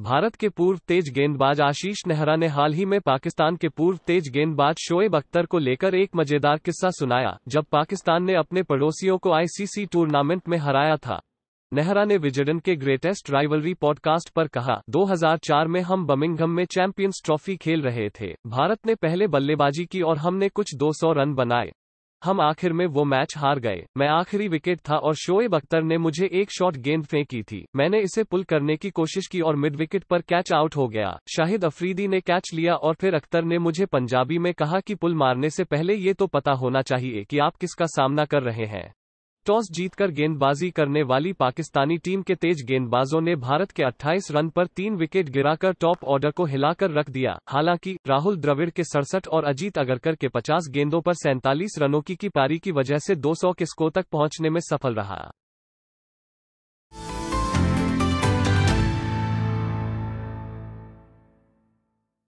भारत के पूर्व तेज गेंदबाज आशीष नेहरा ने हाल ही में पाकिस्तान के पूर्व तेज गेंदबाज शोएब अख्तर को लेकर एक मजेदार किस्सा सुनाया जब पाकिस्तान ने अपने पड़ोसियों को आईसीसी टूर्नामेंट में हराया था नेहरा ने विजडन के ग्रेटेस्ट राइवलरी पॉडकास्ट पर कहा 2004 में हम बमिंगम में चैंपियंस ट्रॉफी खेल रहे थे भारत ने पहले बल्लेबाजी की और हमने कुछ 200 रन बनाए हम आखिर में वो मैच हार गए मैं आखिरी विकेट था और शोएब अख्तर ने मुझे एक शॉट गेंद फेंकी थी मैंने इसे पुल करने की कोशिश की और मिड विकेट पर कैच आउट हो गया शाहिद अफरीदी ने कैच लिया और फिर अख्तर ने मुझे पंजाबी में कहा कि पुल मारने से पहले ये तो पता होना चाहिए कि आप किसका सामना कर रहे हैं टॉस जीतकर गेंदबाजी करने वाली पाकिस्तानी टीम के तेज गेंदबाजों ने भारत के 28 रन पर तीन विकेट गिराकर टॉप ऑर्डर को हिलाकर रख दिया हालांकि राहुल द्रविड़ के सड़सठ और अजीत अगरकर के 50 गेंदों पर सैंतालीस रनों की, की पारी की वजह से 200 के स्कोर तक पहुंचने में सफल रहा